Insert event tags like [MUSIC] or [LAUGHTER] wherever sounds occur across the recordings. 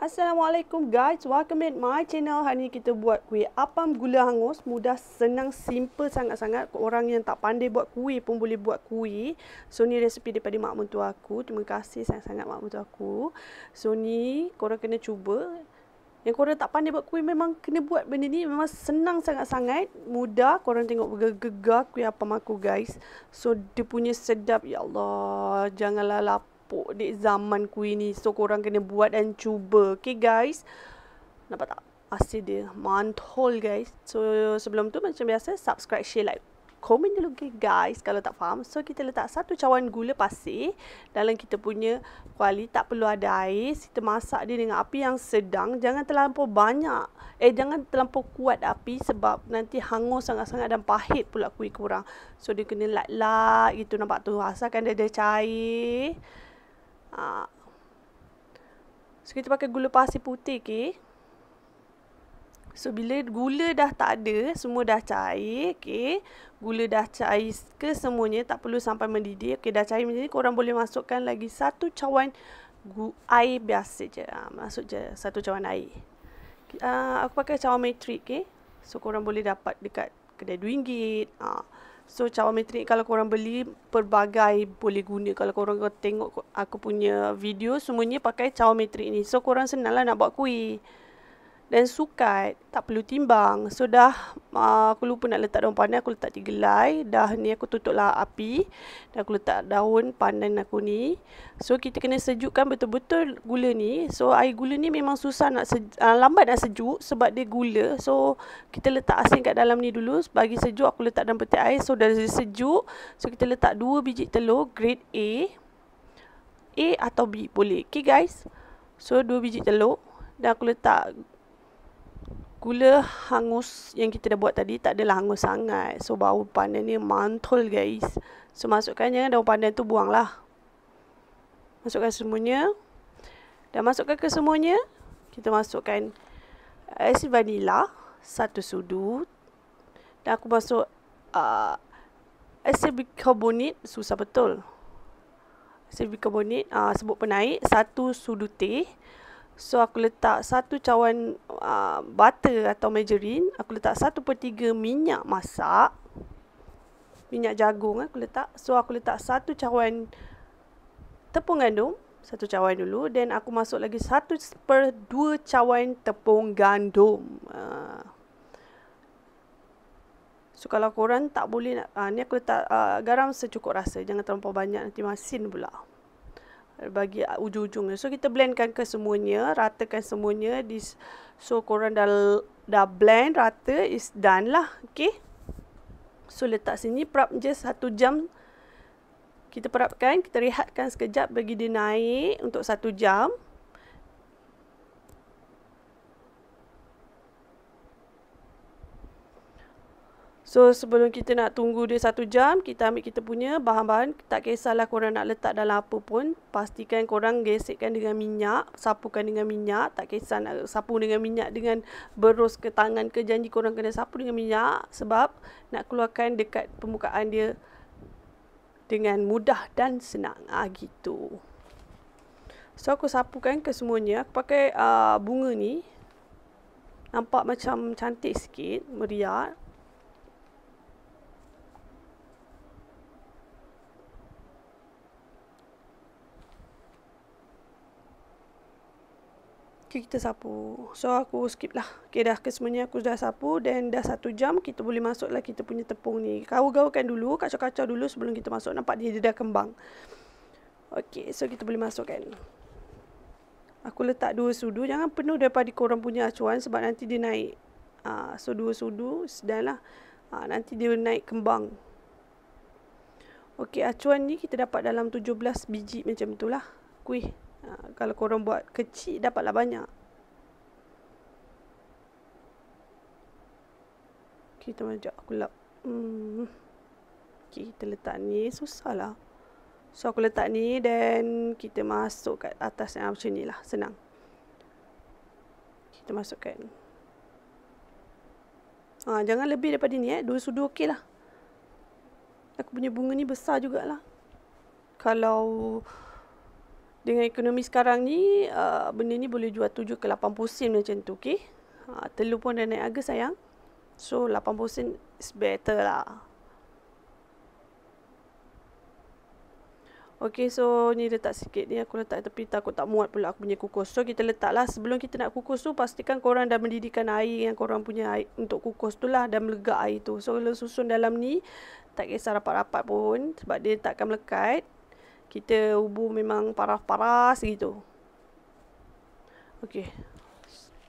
Assalamualaikum guys. Welcome back my channel. Hari ni kita buat kuih apam gula hangus. Mudah, senang, simple sangat-sangat. Orang yang tak pandai buat kuih pun boleh buat kuih. So ni resipi daripada mak mentua aku. Terima kasih sangat-sangat mak mentua aku. So ni korang kena cuba. Yang korang tak pandai buat kuih memang kena buat benda ni. Memang senang sangat-sangat. Mudah. Korang tengok gegar kuih apam aku guys. So dia punya sedap. Ya Allah. Janganlah lapar lepuk di zaman ku ini. So korang kena buat dan cuba. Okay guys. Nampak tak? Asyik dia. Mantul guys. So sebelum tu macam biasa subscribe, share, like. Komen dulu okay guys kalau tak faham. So kita letak satu cawan gula pasir dalam kita punya kuali. Tak perlu ada air. Kita masak dia dengan api yang sedang. Jangan terlampau banyak. Eh jangan terlampau kuat api sebab nanti hangus sangat-sangat dan pahit pula kuih kurang. So dia kena light-light gitu nampak tu. Asalkan dia ada cair. Ha. So kita pakai gula pasir putih okay. So bila gula dah tak ada, semua dah cair, okey. Gula dah cair ke semuanya, tak perlu sampai mendidih. Okey, dah cair macam ni, korang boleh masukkan lagi satu cawan air biasa je. Ha, masuk je satu cawan air. Uh, aku pakai cawan metrik, okay. So korang boleh dapat dekat kedai RM2. Ha. So Chawamitrik kalau korang beli pelbagai boleh guna Kalau korang tengok aku punya video semuanya pakai Chawamitrik ni So korang senanglah nak buat kuih dan sukat tak perlu timbang so dah uh, aku lupa nak letak daun pandan aku letak tiga lai dah ni aku tutuplah api dan aku letak daun pandan aku ni so kita kena sejukkan betul-betul gula ni so air gula ni memang susah nak sejuk, uh, ah, lambat nak sejuk sebab dia gula so kita letak asin kat dalam ni dulu bagi sejuk aku letak dalam peti ais. so dah sejuk so kita letak dua biji telur grade A A atau B boleh okay guys so dua biji telur dan aku letak gula hangus yang kita dah buat tadi tak adalah hangus sangat. So bau pandan ni mantul guys. So masukkan jangan daun pandan tu buang lah. Masukkan semuanya. Dah masukkan ke semuanya, kita masukkan es uh, vanila satu sudu. Dan aku masuk uh, es bicarbonate susah betul. Es bicarbonate uh, sebut penaik satu sudu teh. So aku letak satu cawan uh, butter atau margarine, aku letak satu per tiga minyak masak, minyak jagung aku letak. So aku letak satu cawan tepung gandum, satu cawan dulu. Then aku masuk lagi satu per dua cawan tepung gandum. Uh. So kalau korang tak boleh, nak, uh, ni aku letak uh, garam secukup rasa, jangan terlalu banyak nanti masin pula bagi ujung-ujungnya. So kita blendkan ke semuanya, ratakan semuanya. This, so korang dah dah blend rata is done lah. Okay. So letak sini, perap je satu jam. Kita perapkan, kita rehatkan sekejap bagi dia naik untuk satu jam. So sebelum kita nak tunggu dia satu jam, kita ambil kita punya bahan-bahan. Tak kisahlah korang nak letak dalam apa pun. Pastikan korang gesekkan dengan minyak, sapukan dengan minyak. Tak kisah nak sapu dengan minyak dengan berus ke tangan ke janji korang kena sapu dengan minyak. Sebab nak keluarkan dekat permukaan dia dengan mudah dan senang. Ah ha, gitu. So aku sapukan ke semuanya. Aku pakai uh, bunga ni. Nampak macam cantik sikit, meriah. Okay, kita sapu. So, aku skip lah. Okay, dah ke semuanya aku dah sapu. Then, dah satu jam kita boleh masuk lah kita punya tepung ni. Kau-gaukan dulu, kacau-kacau dulu sebelum kita masuk. Nampak dia, dia dah kembang. Okay, so kita boleh masukkan. Aku letak dua sudu. Jangan penuh daripada korang punya acuan sebab nanti dia naik. Uh, so, dua sudu, sedang lah. Uh, nanti dia naik kembang. Okay, acuan ni kita dapat dalam 17 biji macam tu lah. Kuih ha, kalau korang buat kecil dapatlah banyak kita okay, macam aku lap hmm. Okay, kita letak ni susah lah so aku letak ni dan kita masuk kat atas yang macam ni lah senang kita masukkan ha, jangan lebih daripada ni eh dua sudu okey lah aku punya bunga ni besar jugalah kalau dengan ekonomi sekarang ni uh, benda ni boleh jual 7 ke 80 sen macam tu okey. Ha, uh, telur pun dah naik harga sayang. So 80 sen is better lah. Okey so ni letak sikit ni aku letak tepi takut tak muat pula aku punya kukus. So kita letaklah sebelum kita nak kukus tu pastikan korang dah mendidikkan air yang korang punya air untuk kukus tu lah dan melegak air tu. So kalau susun dalam ni tak kisah rapat-rapat pun sebab dia takkan melekat kita ubu memang parah-parah gitu. Okey.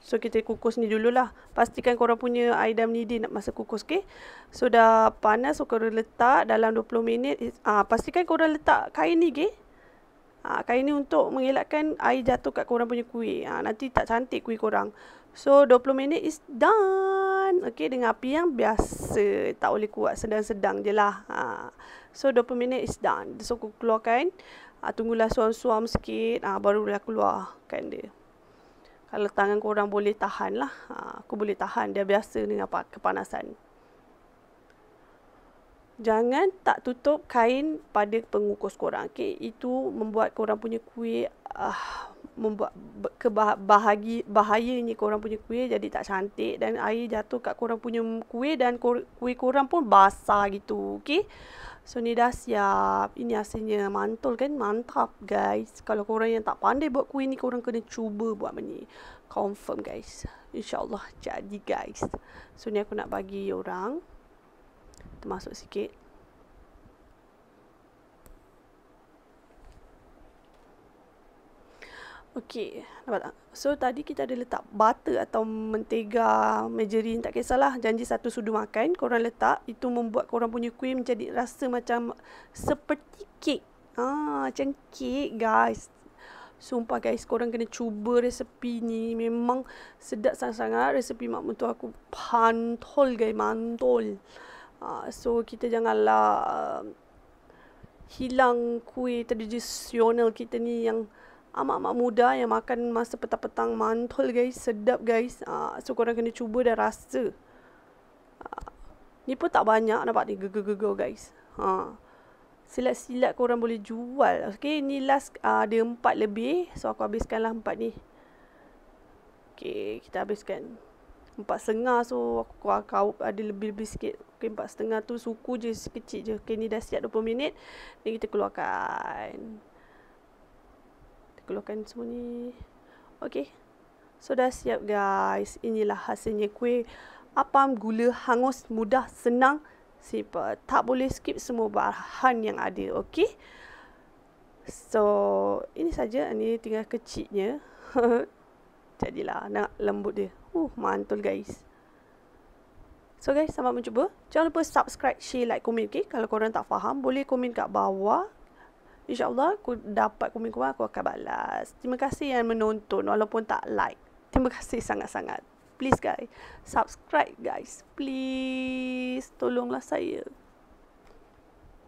So kita kukus ni dululah. Pastikan korang punya aidam ni di nak masa kukus okey. So dah panas so korang letak dalam 20 minit. Ah ha, pastikan korang letak kain ni okay? Ha, ah, kain ni untuk mengelakkan air jatuh kat korang punya kuih. Ha, nanti tak cantik kuih korang. So 20 minit is done makan okey dengan api yang biasa tak boleh kuat sedang-sedang je lah ha. so 20 minit is done so aku keluarkan ha, tunggulah suam-suam sikit ha, baru dah keluarkan dia kalau tangan korang boleh tahan lah ha, aku boleh tahan dia biasa dengan apa kepanasan Jangan tak tutup kain pada pengukus korang. Okay? Itu membuat korang punya kuih uh, membuat kebahagi kau orang punya kuih jadi tak cantik dan air jatuh kat korang punya kuih dan kuih korang pun basah gitu okey so ni dah siap ini hasilnya mantul kan mantap guys kalau korang yang tak pandai buat kuih ni korang kena cuba buat benda ni confirm guys insyaallah jadi guys so ni aku nak bagi orang termasuk sikit Okey, nampak tak? So tadi kita ada letak butter atau mentega, margarine, tak kisahlah. Janji satu sudu makan, korang letak. Itu membuat korang punya kuih menjadi rasa macam seperti kek. Ah, macam kek guys. Sumpah guys, korang kena cuba resepi ni. Memang sedap sangat-sangat resepi mak mentua aku. Pantol guys, mantol. Ah, so kita janganlah ah, hilang kuih tradisional kita ni yang amat-amat mudah yang makan masa petang-petang mantul guys. Sedap guys. Uh, so korang kena cuba dan rasa. Uh, ni pun tak banyak nampak ni gego-gego guys. Ha. Uh, silat-silat korang boleh jual. Okay ni last uh, ada empat lebih. So aku habiskanlah empat ni. Okay kita habiskan. Empat setengah so aku kau ada lebih-lebih sikit. Okay empat setengah tu suku je kecil je. Okay ni dah siap 20 minit. Ni kita keluarkan keluarkan semua ni. Okey. So dah siap guys. Inilah hasilnya kuih apam gula hangus mudah senang simple. Tak boleh skip semua bahan yang ada. Okey. So ini saja ni tinggal kecilnya. [LAUGHS] Jadilah nak lembut dia. Uh mantul guys. So guys, selamat mencuba. Jangan lupa subscribe, share, like, komen. Okay? Kalau korang tak faham, boleh komen kat bawah. InsyaAllah aku dapat komen kau aku akan balas. Terima kasih yang menonton walaupun tak like. Terima kasih sangat-sangat. Please guys, subscribe guys. Please tolonglah saya.